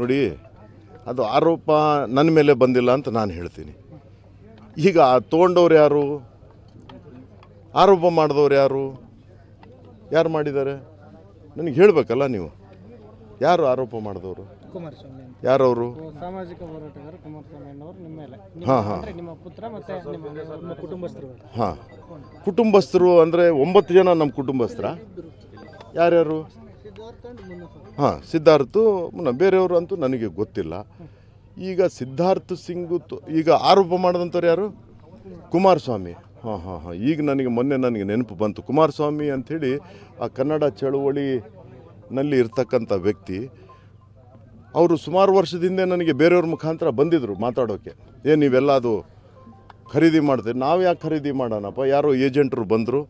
ನೋಡಿ ಅದು ಆರೋಪ ನನ್ನ ಮೇಲೆ ಬಂದಿಲ್ಲ ಅಂತ ನಾನು ಹೇಳ್ತೀನಿ ಈಗ ತೊಗೊಂಡವ್ರು ಯಾರು ಆರೋಪ ಮಾಡಿದವ್ರು ಯಾರು ಯಾರು ಮಾಡಿದ್ದಾರೆ ನನಗೆ ಹೇಳಬೇಕಲ್ಲ ನೀವು ಯಾರು ಆರೋಪ ಮಾಡಿದವರು ಯಾರವರು ಸಾಮಾಜಿಕ ಹೋರಾಟಗಾರ ಹಾಂ ಕುಟುಂಬಸ್ಥರು ಅಂದರೆ ಒಂಬತ್ತು ಜನ ನಮ್ಮ ಕುಟುಂಬಸ್ಥರ ಯಾರ್ಯಾರು ಹಾಂ ಸಿದ್ಧಾರ್ಥು ಮುನ್ನ ಬೇರೆಯವರು ಅಂತೂ ನನಗೆ ಗೊತ್ತಿಲ್ಲ ಈಗ ಸಿದ್ಧಾರ್ಥ ಸಿಂಗ್ ಈಗ ಆರೋಪ ಮಾಡಿದಂಥವ್ರು ಯಾರು ಕುಮಾರಸ್ವಾಮಿ ಹಾಂ ಹಾಂ ಹಾಂ ಈಗ ನನಗೆ ಮೊನ್ನೆ ನನಗೆ ನೆನಪು ಬಂತು ಕುಮಾರಸ್ವಾಮಿ ಅಂಥೇಳಿ ಆ ಕನ್ನಡ ಚಳುವಳಿನಲ್ಲಿ ಇರ್ತಕ್ಕಂಥ ವ್ಯಕ್ತಿ ಅವರು ಸುಮಾರು ವರ್ಷದಿಂದ ನನಗೆ ಬೇರೆಯವ್ರ ಮುಖಾಂತರ ಬಂದಿದ್ದರು ಮಾತಾಡೋಕ್ಕೆ ಏನು ನೀವೆಲ್ಲ ಅದು ಖರೀದಿ ಮಾಡ್ತೀರಿ ನಾವು ಯಾಕೆ ಖರೀದಿ ಮಾಡೋಣಪ್ಪ ಯಾರೋ ಏಜೆಂಟರು ಬಂದರು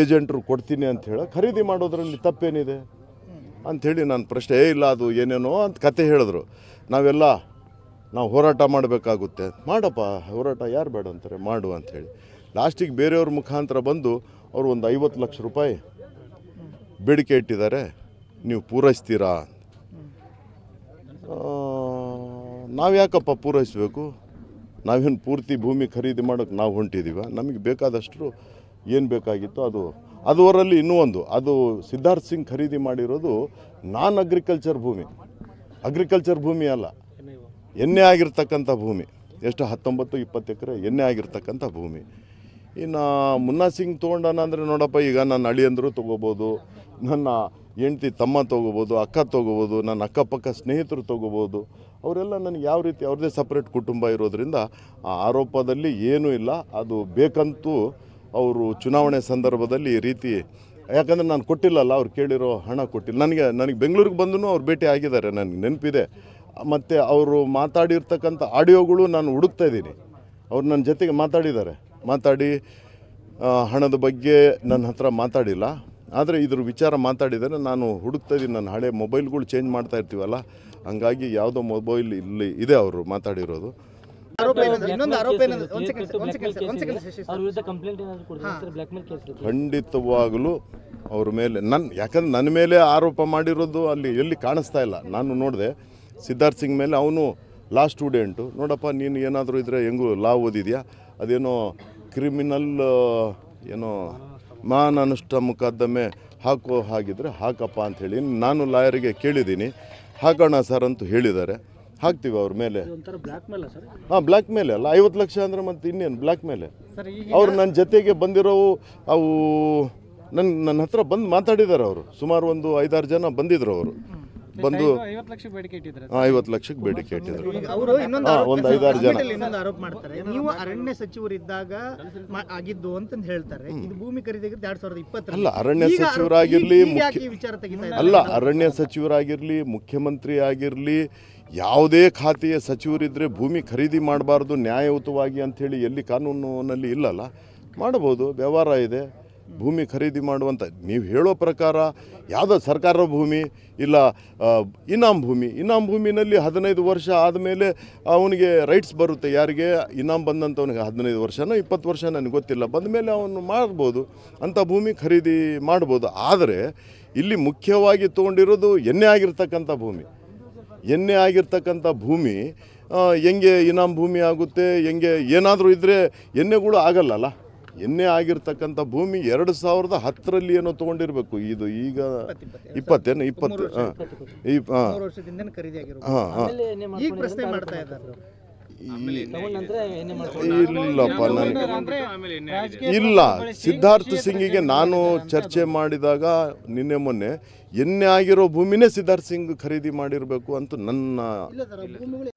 ಏಜೆಂಟ್ರು ಕೊಡ್ತೀನಿ ಅಂತ ಹೇಳಿ ಖರೀದಿ ಮಾಡೋದ್ರಲ್ಲಿ ತಪ್ಪೇನಿದೆ ಅಂಥೇಳಿ ನಾನು ಪ್ರಶ್ನೆ ಏ ಇಲ್ಲ ಅದು ಏನೇನೋ ಅಂತ ಕತೆ ಹೇಳಿದ್ರು ನಾವೆಲ್ಲ ನಾವು ಹೋರಾಟ ಮಾಡಬೇಕಾಗುತ್ತೆ ಮಾಡಪ್ಪ ಹೋರಾಟ ಯಾರು ಬೇಡ ಅಂತಾರೆ ಮಾಡು ಅಂಥೇಳಿ ಲಾಸ್ಟಿಗೆ ಬೇರೆಯವ್ರ ಮುಖಾಂತರ ಬಂದು ಅವರು ಒಂದು ಐವತ್ತು ಲಕ್ಷ ರೂಪಾಯಿ ಬೇಡಿಕೆ ಇಟ್ಟಿದ್ದಾರೆ ನೀವು ಪೂರೈಸ್ತೀರಾ ನಾವು ಯಾಕಪ್ಪ ಪೂರೈಸಬೇಕು ನಾವೇನು ಪೂರ್ತಿ ಭೂಮಿ ಖರೀದಿ ಮಾಡೋಕ್ಕೆ ನಾವು ಹೊಂಟಿದ್ದೀವ ನಮಗೆ ಬೇಕಾದಷ್ಟು ಏನು ಬೇಕಾಗಿತ್ತು ಅದು ಅದರಲ್ಲಿ ಇನ್ನೂ ಒಂದು ಅದು ಸಿದ್ಧಾರ್ಥ್ ಸಿಂಗ್ ಖರೀದಿ ಮಾಡಿರೋದು ನಾನ್ ಅಗ್ರಿಕಲ್ಚರ್ ಭೂಮಿ ಅಗ್ರಿಕಲ್ಚರ್ ಭೂಮಿ ಅಲ್ಲ ಎಣ್ಣೆ ಆಗಿರ್ತಕ್ಕಂಥ ಭೂಮಿ ಎಷ್ಟು ಹತ್ತೊಂಬತ್ತು ಇಪ್ಪತ್ತು ಎಕರೆ ಎಣ್ಣೆ ಆಗಿರ್ತಕ್ಕಂಥ ಭೂಮಿ ಇನ್ನು ಮುನ್ನಾ ಸಿಂಗ್ ತೊಗೊಂಡನ ಅಂದರೆ ನೋಡಪ್ಪ ಈಗ ನನ್ನ ಅಳಿಯಂದರು ತೊಗೋಬೋದು ನನ್ನ ಹೆಂಡ್ತಿ ತಮ್ಮ ತೊಗೋಬೋದು ಅಕ್ಕ ತೊಗೋಬೋದು ನನ್ನ ಅಕ್ಕಪಕ್ಕ ಸ್ನೇಹಿತರು ತೊಗೋಬೋದು ಅವರೆಲ್ಲ ನನಗೆ ಯಾವ ರೀತಿ ಅವ್ರದ್ದೇ ಸಪ್ರೇಟ್ ಕುಟುಂಬ ಇರೋದರಿಂದ ಆ ಆರೋಪದಲ್ಲಿ ಏನೂ ಇಲ್ಲ ಅದು ಬೇಕಂತೂ ಅವರು ಚುನಾವಣೆ ಸಂದರ್ಭದಲ್ಲಿ ಈ ರೀತಿ ಯಾಕಂದರೆ ನಾನು ಕೊಟ್ಟಿಲ್ಲಲ್ಲ ಅವ್ರು ಕೇಳಿರೋ ಹಣ ಕೊಟ್ಟಿಲ್ಲ ನನಗೆ ನನಗೆ ಬೆಂಗಳೂರಿಗೆ ಬಂದೂ ಅವ್ರು ಭೇಟಿ ಆಗಿದ್ದಾರೆ ನನಗೆ ನೆನಪಿದೆ ಮತ್ತು ಅವರು ಮಾತಾಡಿರ್ತಕ್ಕಂಥ ಆಡಿಯೋಗಳು ನಾನು ಹುಡುಕ್ತಾ ಇದ್ದೀನಿ ಅವ್ರು ನನ್ನ ಜೊತೆಗೆ ಮಾತಾಡಿದ್ದಾರೆ ಮಾತಾಡಿ ಹಣದ ಬಗ್ಗೆ ನನ್ನ ಹತ್ರ ಮಾತಾಡಿಲ್ಲ ಆದರೆ ಇದ್ರ ವಿಚಾರ ಮಾತಾಡಿದರೆ ನಾನು ಹುಡುಕ್ತಾ ಇದ್ದೀನಿ ನನ್ನ ಹಳೆ ಮೊಬೈಲ್ಗಳು ಚೇಂಜ್ ಮಾಡ್ತಾ ಇರ್ತೀವಲ್ಲ ಹಂಗಾಗಿ ಯಾವುದೋ ಮೊಬೈಲ್ ಇಲ್ಲಿ ಇದೆ ಅವರು ಮಾತಾಡಿರೋದು ಖಂಡಿತವಾಗಲೂ ಅವ್ರ ಮೇಲೆ ನನ್ನ ಯಾಕಂದ್ರೆ ನನ್ನ ಮೇಲೆ ಆರೋಪ ಮಾಡಿರೋದು ಅಲ್ಲಿ ಎಲ್ಲಿ ಕಾಣಿಸ್ತಾ ಇಲ್ಲ ನಾನು ನೋಡಿದೆ ಸಿದ್ಧಾರ್ಥ್ ಸಿಂಗ್ ಮೇಲೆ ಅವನು ಲಾ ಸ್ಟೂಡೆಂಟು ನೋಡಪ್ಪ ನೀನು ಏನಾದರೂ ಇದ್ರೆ ಹೆಂಗೂ ಲಾ ಓದಿದ್ಯಾ ಅದೇನೋ ಕ್ರಿಮಿನಲ್ ಏನೋ ಅನುಷ್ಠ ಮುಕದ್ದಮೆ ಹಾಕೋ ಹಾಗಿದ್ರೆ ಹಾಕಪ್ಪ ಅಂಥೇಳಿ ನಾನು ಲಾಯರಿಗೆ ಕೇಳಿದ್ದೀನಿ ಹಾಕೋಣ ಸರ್ ಅಂತೂ ಹೇಳಿದ್ದಾರೆ ಹಾಕ್ತೀವಿ ಅವ್ರ ಮೇಲೆ ಹಾಂ ಬ್ಲ್ಯಾಕ್ ಮೇಲೆ ಅಲ್ಲ ಐವತ್ತು ಲಕ್ಷ ಅಂದ್ರೆ ಮತ್ತೆ ಇನ್ನೇನು ಬ್ಲ್ಯಾಕ್ ಮೇಲೆ ಅವ್ರು ನನ್ನ ಜೊತೆಗೆ ಬಂದಿರೋ ಅವು ನನ್ನ ನನ್ನ ಹತ್ರ ಬಂದು ಮಾತಾಡಿದ್ದಾರೆ ಅವರು ಸುಮಾರು ಒಂದು ಐದಾರು ಜನ ಬಂದಿದ್ರು ಅವರು ಬಂದು ಐವತ್ತು ಲಕ್ಷಕ್ಕೆ ಬೇಡಿಕೆ ಇಟ್ಟಿದ್ರು ಅವರು ಒಂದು ಐದಾರು ಜನ ಆರೋಪ ಮಾಡ್ತಾರೆ ನೀವು ಅರಣ್ಯ ಇದ್ದಾಗ ಆಗಿದ್ದು ಅಂತ ಹೇಳ್ತಾರೆ ಇದು ಭೂಮಿ ಖರೀದಿಗೆ ಎರಡ್ ಸಾವಿರದ ಇಪ್ಪತ್ತು ಅಲ್ಲ ಅರಣ್ಯ ಸಚಿವರಾಗಿರ್ಲಿ ವಿಚಾರ ಅಲ್ಲ ಅರಣ್ಯ ಸಚಿವರಾಗಿರ್ಲಿ ಮುಖ್ಯಮಂತ್ರಿ ಆಗಿರ್ಲಿ ಯಾವುದೇ ಖಾತೆಯ ಸಚಿವರಿದ್ರೆ ಭೂಮಿ ಖರೀದಿ ಮಾಡಬಾರ್ದು ನ್ಯಾಯಯುತವಾಗಿ ಅಂತ ಹೇಳಿ ಎಲ್ಲಿ ಕಾನೂನಿನಲ್ಲಿ ಇಲ್ಲಲ್ಲ ಮಾಡಬಹುದು ವ್ಯವಹಾರ ಇದೆ ಭೂಮಿ ಖರೀದಿ ಮಾಡುವಂಥ ನೀವು ಹೇಳೋ ಪ್ರಕಾರ ಯಾವುದೋ ಸರ್ಕಾರ ಭೂಮಿ ಇಲ್ಲ ಇನಾಮ್ ಭೂಮಿ ಇನಾಮ್ ಭೂಮಿನಲ್ಲಿ ಹದಿನೈದು ವರ್ಷ ಆದಮೇಲೆ ಅವನಿಗೆ ರೈಟ್ಸ್ ಬರುತ್ತೆ ಯಾರಿಗೆ ಇನಾಮ್ ಬಂದಂಥವನಿಗೆ ಹದಿನೈದು ವರ್ಷನೋ ಇಪ್ಪತ್ತು ವರ್ಷ ನನಗೆ ಗೊತ್ತಿಲ್ಲ ಬಂದ ಮೇಲೆ ಅವನು ಮಾಡ್ಬೋದು ಅಂಥ ಭೂಮಿ ಖರೀದಿ ಮಾಡ್ಬೋದು ಆದರೆ ಇಲ್ಲಿ ಮುಖ್ಯವಾಗಿ ತೊಗೊಂಡಿರೋದು ಎಣ್ಣೆ ಆಗಿರ್ತಕ್ಕಂಥ ಭೂಮಿ ಎಣ್ಣೆ ಆಗಿರ್ತಕ್ಕಂಥ ಭೂಮಿ ಹೆಂಗೆ ಇನಾಮ್ ಭೂಮಿ ಆಗುತ್ತೆ ಹೆಂಗೆ ಏನಾದರೂ ಇದ್ದರೆ ಎಣ್ಣೆಗಳು ಆಗಲ್ಲಲ್ಲ ಎನ್ನೇ ಆಗಿರ್ತಕ್ಕಂಥ ಭೂಮಿ ಎರಡು ಸಾವಿರದ ಹತ್ತರಲ್ಲಿ ಏನೋ ತೊಗೊಂಡಿರಬೇಕು ಇದು ಈಗ ಇಪ್ಪತ್ತೇನು ಇಪ್ಪತ್ತು ಇಲ್ಲಪ್ಪ ನನ್ ಇಲ್ಲ ಸಿದ್ಧಾರ್ಥ ಸಿಂಗಿಗೆ ನಾನು ಚರ್ಚೆ ಮಾಡಿದಾಗ ನಿನ್ನೆ ಮೊನ್ನೆ ಎನ್ನೆ ಆಗಿರೋ ಭೂಮಿನೇ ಸಿದ್ಧಾರ್ಥ ಸಿಂಗ್ ಖರೀದಿ ಮಾಡಿರಬೇಕು ಅಂತ ನನ್ನ